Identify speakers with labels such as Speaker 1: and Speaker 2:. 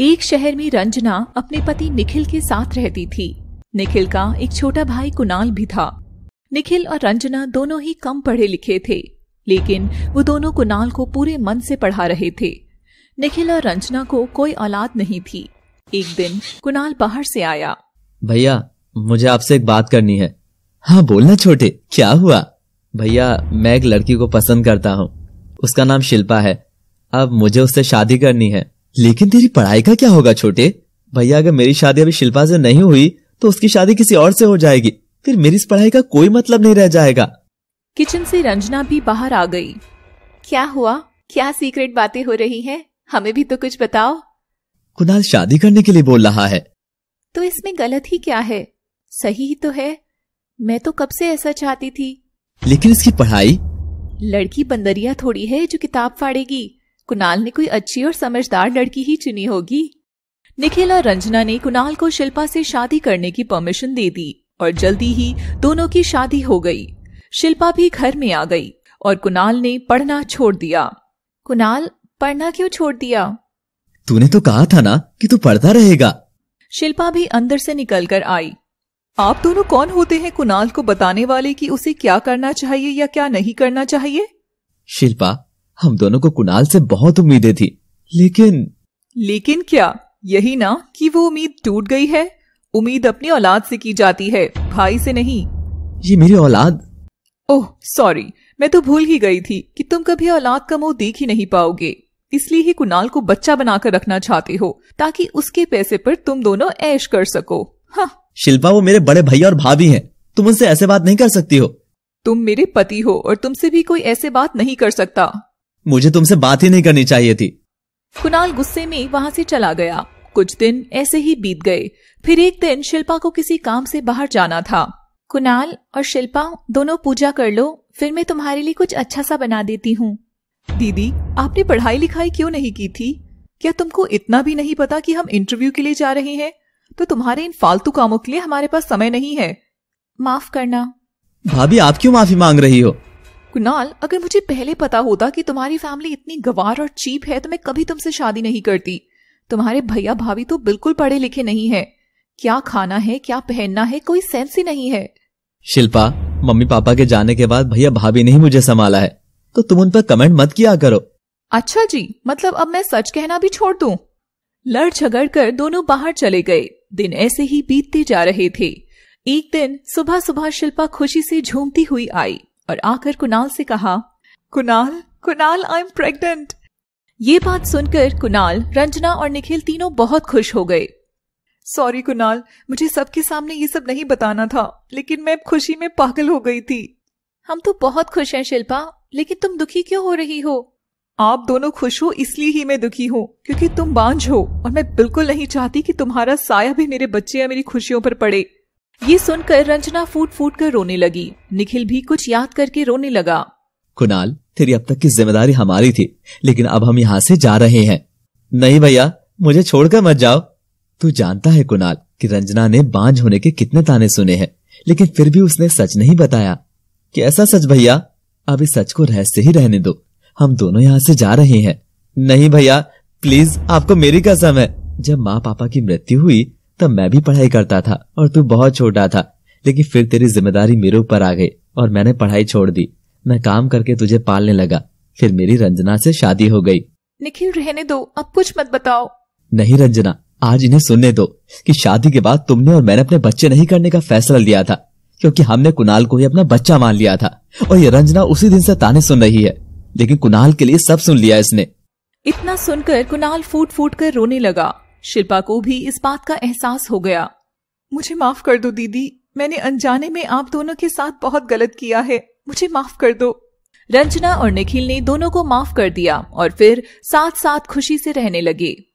Speaker 1: एक शहर में रंजना अपने पति निखिल के साथ रहती थी निखिल का एक छोटा भाई कुणाल भी था निखिल और रंजना दोनों ही कम पढ़े लिखे थे लेकिन वो दोनों कुणाल को पूरे मन से पढ़ा रहे थे निखिल और रंजना को कोई औलाद नहीं थी एक दिन कुणाल बाहर से आया
Speaker 2: भैया मुझे आपसे एक बात करनी है हाँ बोलना छोटे क्या हुआ भैया मैं एक लड़की को पसंद करता हूँ उसका नाम शिल्पा है अब मुझे उससे शादी करनी है लेकिन तेरी पढ़ाई का क्या होगा छोटे भैया अगर मेरी शादी अभी शिल्पा से नहीं हुई तो उसकी शादी किसी और से हो जाएगी फिर मेरी इस पढ़ाई का कोई मतलब नहीं रह जाएगा
Speaker 1: किचन से रंजना भी बाहर आ गई क्या हुआ क्या सीक्रेट बातें हो रही हैं? हमें भी तो कुछ बताओ
Speaker 2: कुणाल शादी करने के लिए बोल रहा है
Speaker 1: तो इसमें गलत ही क्या है सही ही तो है मैं तो कब से ऐसा चाहती थी
Speaker 2: लेकिन इसकी पढ़ाई
Speaker 1: लड़की बंदरिया थोड़ी है जो किताब फाड़ेगी कुणाल ने कोई अच्छी और समझदार लड़की ही चुनी होगी निखिल और रंजना ने कुणाल को शिल्पा से शादी करने की परमिशन दे दी और जल्दी ही दोनों की शादी हो गई शिल्पा भी घर में आ गई और कुणाल ने पढ़ना छोड़ दिया कुणाल पढ़ना क्यों छोड़ दिया
Speaker 2: तूने तो कहा था ना कि तू पढ़ता रहेगा
Speaker 1: शिल्पा भी अंदर से निकल कर आई आप दोनों कौन होते हैं कुणाल को बताने वाले कि उसे क्या करना चाहिए या क्या नहीं करना चाहिए
Speaker 2: शिल्पा हम दोनों को कुणाल से बहुत उम्मीदें थी लेकिन
Speaker 1: लेकिन क्या यही ना कि वो उम्मीद टूट गई है उम्मीद अपनी औलाद से की जाती है भाई से नहीं
Speaker 2: ये मेरी औलाद
Speaker 1: ओह सॉरी मैं तो भूल ही गई थी कि तुम कभी औलाद का मुंह देख ही नहीं पाओगे इसलिए ही कुणाल को बच्चा बनाकर रखना चाहते हो ताकि उसके पैसे पर तुम दोनों ऐश कर सको हाँ
Speaker 2: शिल्पा वो मेरे बड़े भैया और भाभी हैं तुम उनसे ऐसे बात नहीं कर सकती हो
Speaker 1: तुम मेरे पति हो और तुमसे भी कोई ऐसे बात नहीं कर सकता
Speaker 2: मुझे तुमसे बात ही नहीं करनी चाहिए थी
Speaker 1: कुणाल गुस्से में वहाँ से चला गया कुछ दिन ऐसे ही बीत गए फिर एक दिन शिल्पा को किसी काम से बाहर जाना था कुणाल और शिल्पा दोनों पूजा कर लो फिर मैं तुम्हारे लिए कुछ अच्छा सा बना देती हूँ दीदी आपने पढ़ाई लिखाई क्यों नहीं की थी क्या तुमको इतना भी नहीं पता कि हम इंटरव्यू के लिए जा रहे हैं तो तुम्हारे इन फालतू कामों के लिए हमारे पास समय नहीं है माफ करना
Speaker 2: भाभी आप क्यों माफी मांग रही हो
Speaker 1: कुणाल अगर मुझे पहले पता होता कि तुम्हारी फैमिली इतनी गवार और चीप है तो मैं कभी तुमसे शादी नहीं करती तुम्हारे भैया भाभी तो बिल्कुल पढ़े लिखे नहीं है क्या खाना है क्या पहनना है कोई सेंस ही नहीं है
Speaker 2: शिल्पा मम्मी पापा के जाने के बाद भैया भाभी ने ही मुझे संभाला है तो तुम उन पर कमेंट मत किया करो
Speaker 1: अच्छा जी मतलब अब मैं सच कहना भी छोड़ दूं लड़ झगड़ कर दोनों बाहर चले गए दिन ऐसे ही बीतते जा रहे थे एक दिन सुबह सुबह शिल्पा खुशी से झूमती हुई आई और आकर कुणाल से कहा Kunal Kunal I am pregnant ये बात सुनकर कुणाल रंजना और निखिल तीनों बहुत खुश हो गए सॉरी कुणाल मुझे सबके सामने ये सब नहीं बताना था लेकिन मैं खुशी में पागल हो गई थी हम तो बहुत खुश हैं शिल्पा लेकिन तुम दुखी क्यों हो रही हो आप दोनों खुश हो इसलिए ही मैं दुखी हूँ क्योंकि तुम बांझ हो और मैं बिल्कुल नहीं चाहती कि तुम्हारा साया भी मेरे बच्चे या मेरी खुशियों पर पड़े ये सुनकर रंजना फूट फूट कर रोने लगी निखिल भी कुछ याद करके रोने लगा
Speaker 2: कुणाल तेरी अब तक की जिम्मेदारी हमारी थी लेकिन अब हम यहाँ से जा रहे हैं नहीं भैया मुझे छोड़कर मत जाओ तू जानता है कुणाल कि रंजना ने बांझ होने के कितने ताने सुने हैं लेकिन फिर भी उसने सच नहीं बताया कैसा सच भैया अभी सच को रहस्य ही रहने दो हम दोनों यहाँ से जा रहे हैं नहीं भैया प्लीज आपको मेरी कसम है जब माँ पापा की मृत्यु हुई तब मैं भी पढ़ाई करता था और तू बहुत छोटा था लेकिन फिर तेरी जिम्मेदारी मेरे ऊपर आ गई और मैंने पढ़ाई छोड़ दी मैं काम करके तुझे पालने लगा फिर मेरी रंजना से शादी हो गई
Speaker 1: निखिल रहने दो अब कुछ मत बताओ
Speaker 2: नहीं रंजना आज इन्हें सुनने दो कि शादी के बाद तुमने और मैंने अपने बच्चे नहीं करने का फैसला लिया था क्योंकि हमने कुणाल को ही अपना बच्चा मान लिया था और ये रंजना उसी दिन से ताने सुन रही है लेकिन कुणाल के लिए सब सुन लिया इसने
Speaker 1: इतना सुनकर कुणाल फूट फूट कर रोने लगा शिल्पा को भी इस बात का एहसास हो गया मुझे माफ कर दो दीदी मैंने अनजाने में आप दोनों के साथ बहुत गलत किया है मुझे माफ कर दो रंजना और निखिल ने दोनों को माफ कर दिया और फिर साथ साथ खुशी से रहने लगे